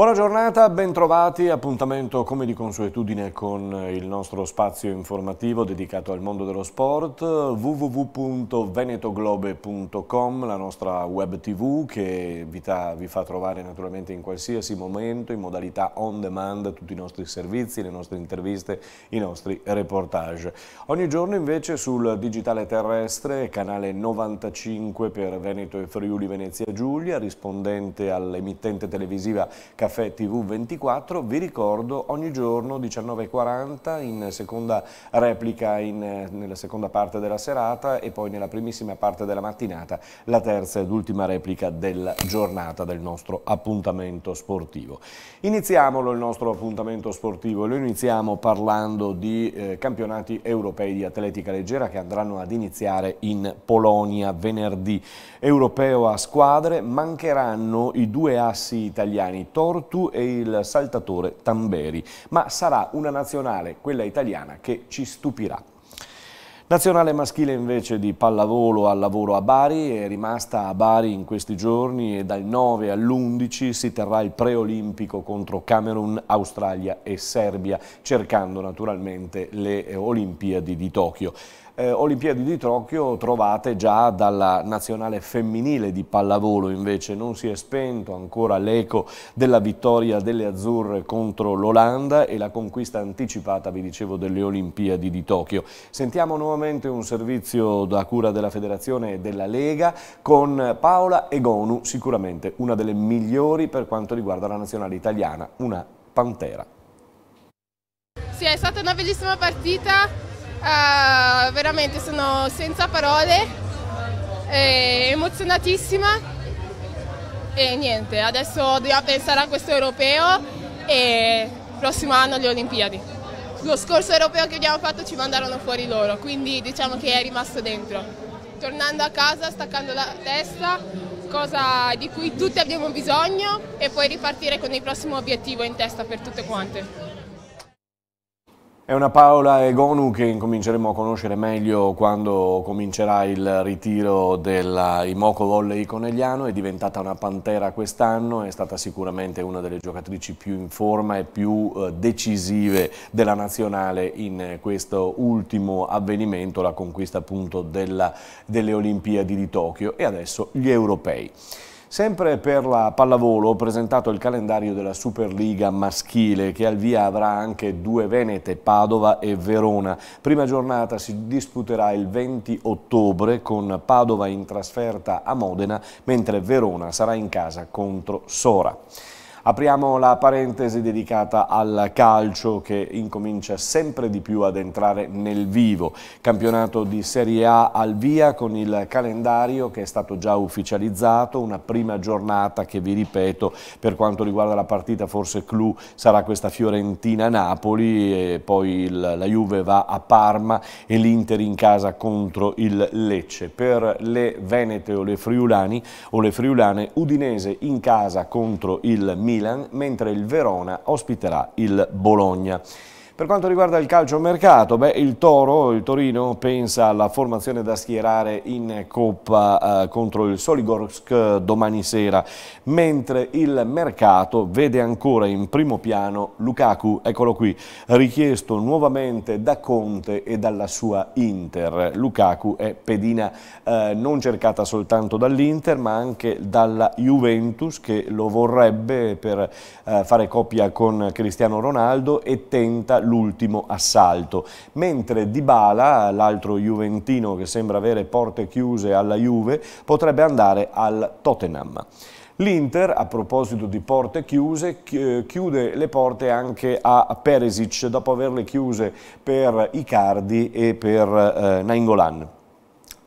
Buona giornata, bentrovati, appuntamento come di consuetudine con il nostro spazio informativo dedicato al mondo dello sport, www.venetoglobe.com, la nostra web tv che vi, vi fa trovare naturalmente in qualsiasi momento, in modalità on demand, tutti i nostri servizi, le nostre interviste, i nostri reportage. Ogni giorno invece sul digitale terrestre, canale 95 per Veneto e Friuli Venezia Giulia, rispondente all'emittente televisiva Caffè Caffè TV24, vi ricordo ogni giorno 19.40 in seconda replica in, nella seconda parte della serata e poi nella primissima parte della mattinata la terza ed ultima replica della giornata del nostro appuntamento sportivo. Iniziamolo il nostro appuntamento sportivo, lo iniziamo parlando di eh, campionati europei di atletica leggera che andranno ad iniziare in Polonia venerdì. Europeo a squadre mancheranno i due assi italiani, Toro Portu e il saltatore Tamberi, ma sarà una nazionale, quella italiana, che ci stupirà. Nazionale maschile invece di pallavolo al lavoro a Bari è rimasta a Bari in questi giorni e dal 9 all'11 si terrà il preolimpico contro Camerun, Australia e Serbia cercando naturalmente le Olimpiadi di Tokyo eh, Olimpiadi di Tokyo trovate già dalla nazionale femminile di pallavolo, invece non si è spento ancora l'eco della vittoria delle azzurre contro l'Olanda e la conquista anticipata, vi dicevo, delle Olimpiadi di Tokyo. Sentiamo nuovamente un servizio da cura della Federazione e della Lega con Paola Egonu, sicuramente una delle migliori per quanto riguarda la nazionale italiana, una pantera. Sì, è stata una bellissima partita, Uh, veramente sono senza parole, emozionatissima e niente, adesso dobbiamo pensare a questo europeo e prossimo anno le Olimpiadi. Lo scorso europeo che abbiamo fatto ci mandarono fuori loro, quindi diciamo che è rimasto dentro. Tornando a casa, staccando la testa, cosa di cui tutti abbiamo bisogno e poi ripartire con il prossimo obiettivo in testa per tutte quante. È una Paola Egonu che incominceremo a conoscere meglio quando comincerà il ritiro dell'Imoco Volley Conegliano, è diventata una pantera quest'anno, è stata sicuramente una delle giocatrici più in forma e più eh, decisive della nazionale in questo ultimo avvenimento, la conquista appunto della, delle Olimpiadi di Tokyo e adesso gli europei. Sempre per la pallavolo ho presentato il calendario della Superliga maschile che al via avrà anche due Venete, Padova e Verona. Prima giornata si disputerà il 20 ottobre con Padova in trasferta a Modena mentre Verona sarà in casa contro Sora. Apriamo la parentesi dedicata al calcio che incomincia sempre di più ad entrare nel vivo. Campionato di Serie A al via con il calendario che è stato già ufficializzato, una prima giornata che vi ripeto per quanto riguarda la partita forse clou sarà questa Fiorentina-Napoli poi il, la Juve va a Parma e l'Inter in casa contro il Lecce. Per le Venete o le Friulani o le Friulane Udinese in casa contro il Milano. Milan, mentre il Verona ospiterà il Bologna. Per quanto riguarda il calcio calciomercato, beh, il Toro, il Torino, pensa alla formazione da schierare in Coppa eh, contro il Soligorsk eh, domani sera, mentre il mercato vede ancora in primo piano Lukaku, eccolo qui, richiesto nuovamente da Conte e dalla sua Inter. Lukaku è pedina eh, non cercata soltanto dall'Inter, ma anche dalla Juventus che lo vorrebbe per eh, fare coppia con Cristiano Ronaldo e tenta l'ultimo assalto. Mentre Dybala, l'altro juventino che sembra avere porte chiuse alla Juve, potrebbe andare al Tottenham. L'Inter, a proposito di porte chiuse, eh, chiude le porte anche a Peresic dopo averle chiuse per Icardi e per eh, Nainggolan.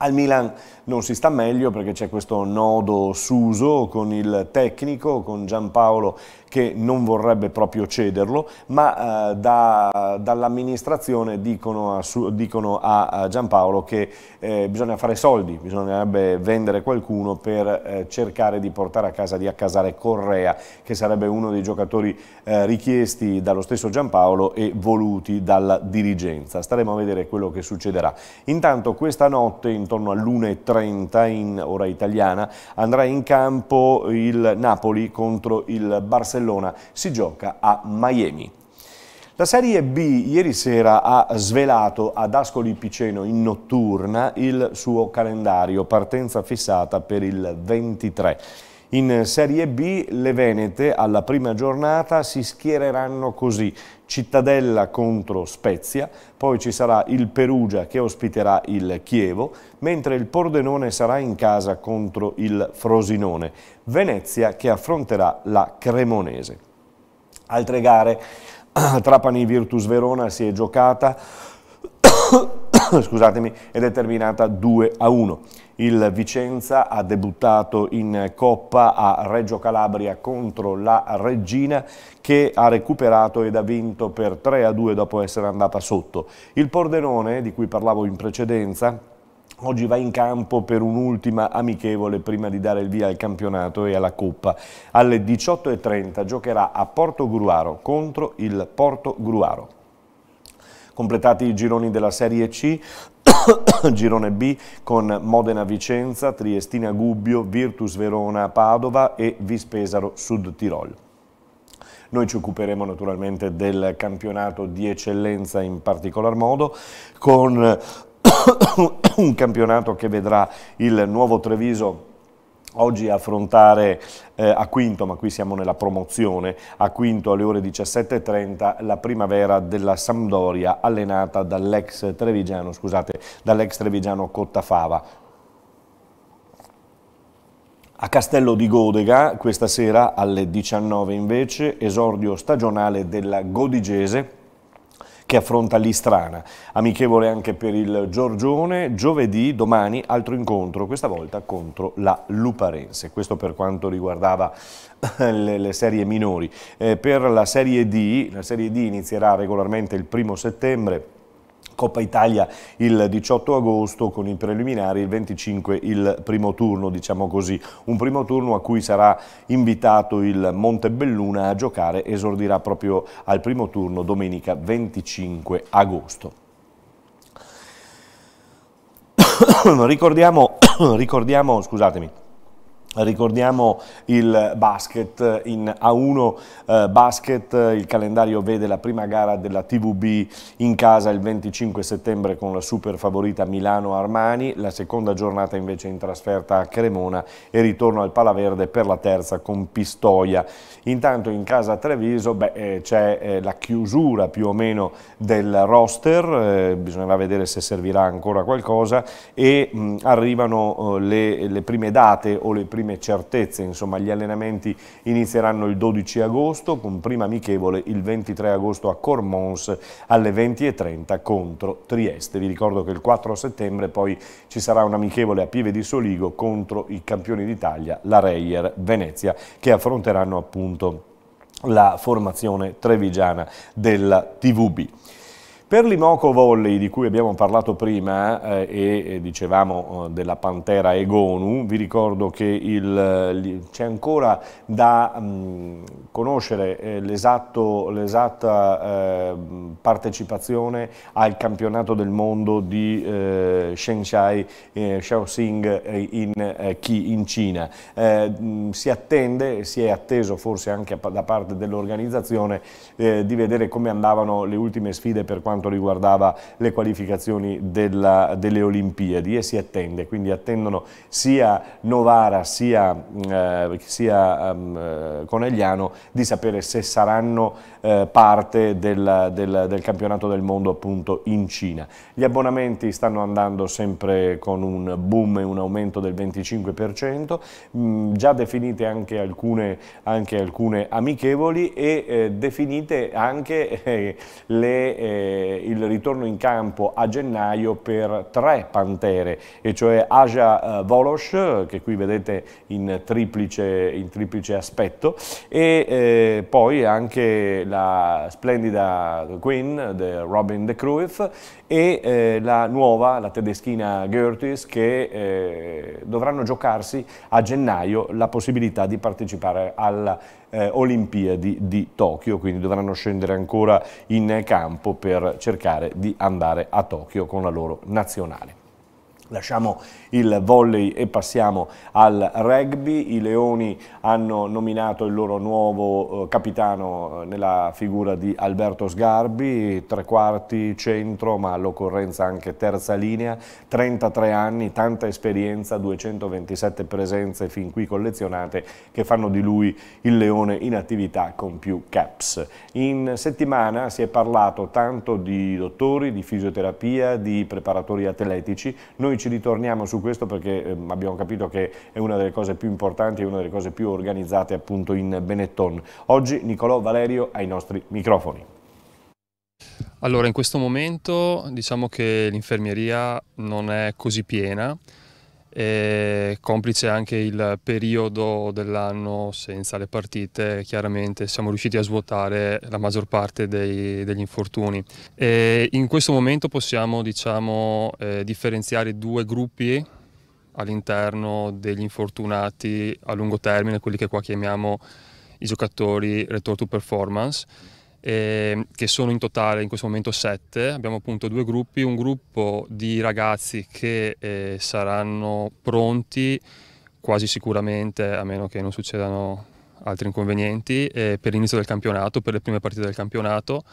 Al Milan non si sta meglio perché c'è questo nodo Suso con il tecnico, con Giampaolo che non vorrebbe proprio cederlo, ma eh, da, dall'amministrazione dicono, dicono, a Giampaolo che eh, bisogna fare soldi, bisognerebbe vendere qualcuno per eh, cercare di portare a casa di accasare Correa, che sarebbe uno dei giocatori eh, richiesti dallo stesso Giampaolo e voluti dalla dirigenza. Staremo a vedere quello che succederà. Intanto questa notte, intorno intorno all'1.30 in ora italiana, andrà in campo il Napoli contro il Barcellona, si gioca a Miami. La Serie B ieri sera ha svelato ad Ascoli Piceno in notturna il suo calendario, partenza fissata per il 23. In Serie B le Venete alla prima giornata si schiereranno così. Cittadella contro Spezia, poi ci sarà il Perugia che ospiterà il Chievo, mentre il Pordenone sarà in casa contro il Frosinone, Venezia che affronterà la Cremonese. Altre gare, Trapani-Virtus Verona si è giocata scusatemi, è determinata 2 a 1. Il Vicenza ha debuttato in Coppa a Reggio Calabria contro la Reggina che ha recuperato ed ha vinto per 3 a 2 dopo essere andata sotto. Il Pordenone, di cui parlavo in precedenza, Oggi va in campo per un'ultima amichevole prima di dare il via al campionato e alla Coppa. Alle 18.30 giocherà a Porto Gruaro contro il Porto Gruaro. Completati i gironi della Serie C, girone B con Modena-Vicenza, Triestina-Gubbio, Virtus Verona-Padova e Vispesaro-Sud Tirol. Noi ci occuperemo naturalmente del campionato di eccellenza in particolar modo con un campionato che vedrà il nuovo Treviso Oggi affrontare eh, a Quinto, ma qui siamo nella promozione, a Quinto alle ore 17.30 la primavera della Sampdoria allenata dall'ex trevigiano, scusate, dall'ex trevigiano Cottafava. A Castello di Godega questa sera alle 19 invece esordio stagionale della Godigese che affronta l'Istrana. Amichevole anche per il Giorgione, giovedì, domani, altro incontro, questa volta contro la Luparense. Questo per quanto riguardava eh, le, le serie minori. Eh, per la serie D, la serie D inizierà regolarmente il primo settembre, Coppa Italia il 18 agosto con i preliminari il 25 il primo turno, diciamo così, un primo turno a cui sarà invitato il Montebelluna a giocare, esordirà proprio al primo turno domenica 25 agosto. ricordiamo, ricordiamo, scusatemi, Ricordiamo il basket in A1 eh, basket, il calendario vede la prima gara della TVB in casa il 25 settembre con la super favorita Milano Armani, la seconda giornata invece in trasferta a Cremona e ritorno al Palaverde per la terza con Pistoia. Intanto in casa Treviso eh, c'è eh, la chiusura più o meno del roster, eh, bisognerà vedere se servirà ancora qualcosa e mh, arrivano eh, le, le, prime date o le prime prime certezze, insomma gli allenamenti inizieranno il 12 agosto con prima amichevole il 23 agosto a Cormons alle 20.30 contro Trieste. Vi ricordo che il 4 settembre poi ci sarà un amichevole a Pieve di Soligo contro i campioni d'Italia, la Reyer Venezia, che affronteranno appunto la formazione trevigiana della TVB. Per l'Imoco Volley, di cui abbiamo parlato prima eh, e, e, dicevamo eh, della Pantera Egonu, vi ricordo che c'è ancora da mh, mm, conoscere eh, l'esatta eh, partecipazione al campionato del mondo di eh, Shenshai eh, Shaoxing eh, in, in, Cina. Mh, mm, si attende, si è atteso forse anche da parte dell'organizzazione di vedere come andavano le ultime sfide per quanto quanto riguardava le qualificazioni della, delle Olimpiadi e si attende, quindi attendono sia Novara sia, mm, eh, sia um, Conegliano di sapere se saranno eh, parte del, del, del, campionato del mondo appunto in Cina. Gli abbonamenti stanno andando sempre con un boom e un aumento del 25%, mh, mm, già definite anche alcune, anche alcune amichevoli e eh, definite anche eh, le, eh, il ritorno in campo a gennaio per tre pantere, e cioè Asia eh, Volosh, che qui vedete in triplice, in triplice aspetto, e poi anche la la splendida Queen, Robin de Cruyff, e eh, la nuova, la tedeschina Gertis, che eh, dovranno giocarsi a gennaio la possibilità di partecipare alla eh, Olimpiadi di Tokyo, quindi dovranno scendere ancora in campo per cercare di andare a Tokyo con la loro nazionale. Lasciamo il volley e passiamo al rugby. I Leoni hanno nominato il loro nuovo eh, capitano eh, nella figura di Alberto Sgarbi, tre quarti centro, ma all'occorrenza anche terza linea, 33 anni, tanta esperienza, 227 presenze fin qui collezionate che fanno di lui il Leone in attività con più caps. In settimana si è parlato tanto di dottori, di fisioterapia, di preparatori atletici. Noi ci ritorniamo su questo perché eh, abbiamo capito che è una delle cose più importanti e una delle cose più organizzate appunto in Benetton. Oggi Nicolò Valerio ai nostri microfoni. Allora, in questo momento diciamo che l'infermieria non è così piena, e complice anche il periodo dell'anno senza le partite, chiaramente siamo riusciti a svuotare la maggior parte dei, degli infortuni. E in questo momento possiamo diciamo, eh, differenziare due gruppi all'interno degli infortunati a lungo termine, quelli che qua chiamiamo i giocatori return to performance eh, che sono in totale in questo momento sette. Abbiamo appunto due gruppi, un gruppo di ragazzi che eh, saranno pronti quasi sicuramente, a meno che non succedano altri inconvenienti, eh, per l'inizio del campionato, per le prime partite del campionato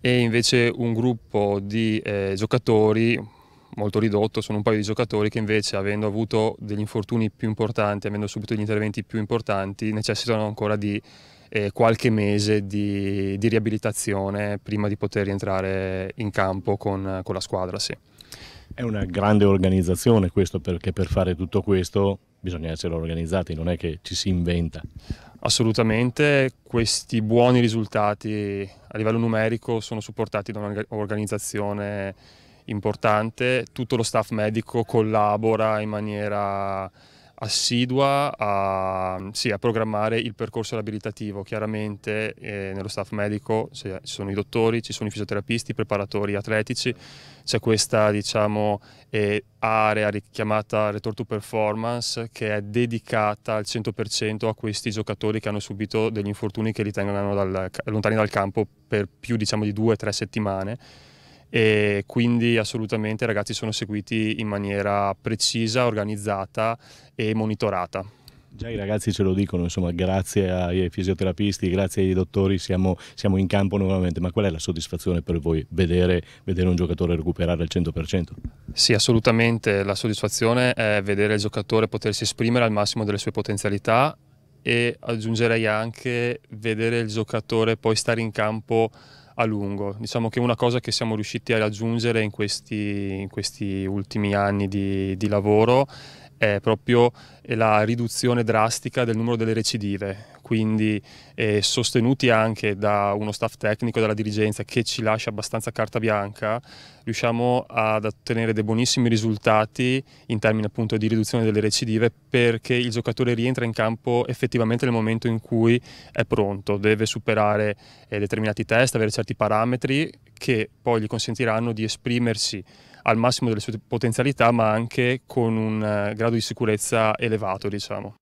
e invece un gruppo di eh, giocatori molto ridotto, sono un paio di giocatori che invece avendo avuto degli infortuni più importanti, avendo subito gli interventi più importanti, necessitano ancora di eh, qualche mese di, di, riabilitazione prima di poter rientrare in campo con, con la squadra. Sì. È una grande organizzazione questo perché per fare tutto questo bisogna essere organizzati, non è che ci si inventa. Assolutamente, questi buoni risultati a livello numerico sono supportati da un'organizzazione importante, tutto lo staff medico collabora in maniera assidua a, sì, a, programmare il percorso abilitativo. Chiaramente eh, nello staff medico ci sono i dottori, ci sono i fisioterapisti, i preparatori atletici, c'è questa diciamo, eh, area chiamata Return to Performance che è dedicata al 100% a questi giocatori che hanno subito degli infortuni che li tengono dal, lontani dal campo per più diciamo, di due o tre settimane e quindi assolutamente i ragazzi sono seguiti in maniera precisa, organizzata e monitorata. Già i ragazzi ce lo dicono, insomma, grazie ai fisioterapisti, grazie ai dottori siamo, siamo in campo nuovamente, ma qual è la soddisfazione per voi vedere, vedere, un giocatore recuperare al 100%? Sì, assolutamente, la soddisfazione è vedere il giocatore potersi esprimere al massimo delle sue potenzialità e aggiungerei anche vedere il giocatore poi stare in campo a lungo. Diciamo che una cosa che siamo riusciti a raggiungere in questi, in questi ultimi anni di, di lavoro è proprio eh, la riduzione drastica del numero delle recidive, quindi eh, sostenuti anche da uno staff tecnico dalla dirigenza che ci lascia abbastanza carta bianca, riusciamo ad ottenere dei buonissimi risultati in termini appunto di riduzione delle recidive perché il giocatore rientra in campo effettivamente nel momento in cui è pronto, deve superare eh, determinati test, avere certi parametri che poi gli consentiranno di esprimersi al massimo delle sue potenzialità ma anche con un eh, grado di sicurezza elevato diciamo.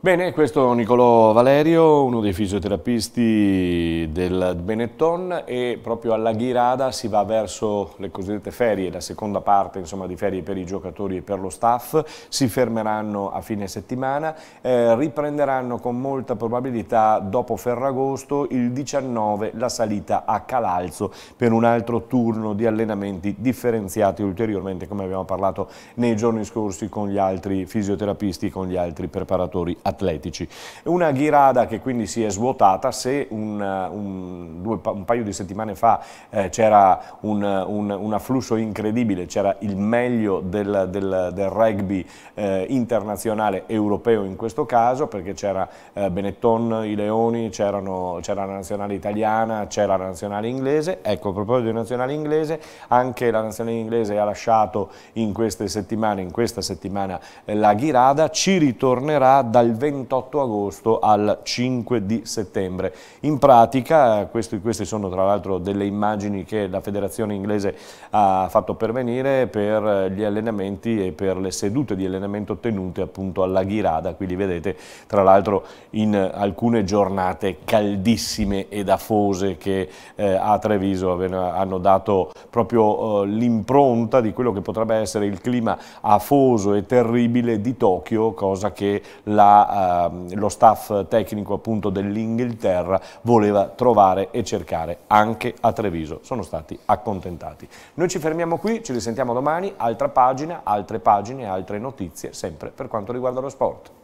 Bene, questo è Nicolò Valerio, uno dei fisioterapisti del Benetton e proprio alla Ghirada si va verso le cosiddette ferie, la seconda parte insomma, di ferie per i giocatori e per lo staff, si fermeranno a fine settimana, eh, riprenderanno con molta probabilità dopo Ferragosto il 19 la salita a Calalzo per un altro turno di allenamenti differenziati ulteriormente come abbiamo parlato nei giorni scorsi con gli altri fisioterapisti, con gli altri preparatori atletici. Una ghirada che quindi si è svuotata, se un, eh, un, due, un paio di settimane fa eh, c'era un, un, afflusso incredibile, c'era il meglio del, del, del rugby eh, internazionale europeo in questo caso, perché c'era eh, Benetton, i Leoni, c'era la nazionale italiana, c'era la nazionale inglese, ecco a proposito di nazionale inglese, anche la nazionale inglese ha lasciato in queste settimane, in questa settimana eh, la ghirada, ci ritornerà dal 28 agosto al 5 di settembre. In pratica, questi, queste sono tra l'altro delle immagini che la federazione inglese ha fatto pervenire per gli allenamenti e per le sedute di allenamento tenute appunto alla Ghirada, qui li vedete tra l'altro in alcune giornate caldissime ed afose che eh, a Treviso hanno dato proprio eh, l'impronta di quello che potrebbe essere il clima afoso e terribile di Tokyo, cosa che la Ehm, lo staff tecnico appunto dell'Inghilterra voleva trovare e cercare anche a Treviso. Sono stati accontentati. Noi ci fermiamo qui, ci risentiamo domani, altra pagina, altre pagine, altre notizie, sempre per quanto riguarda lo sport.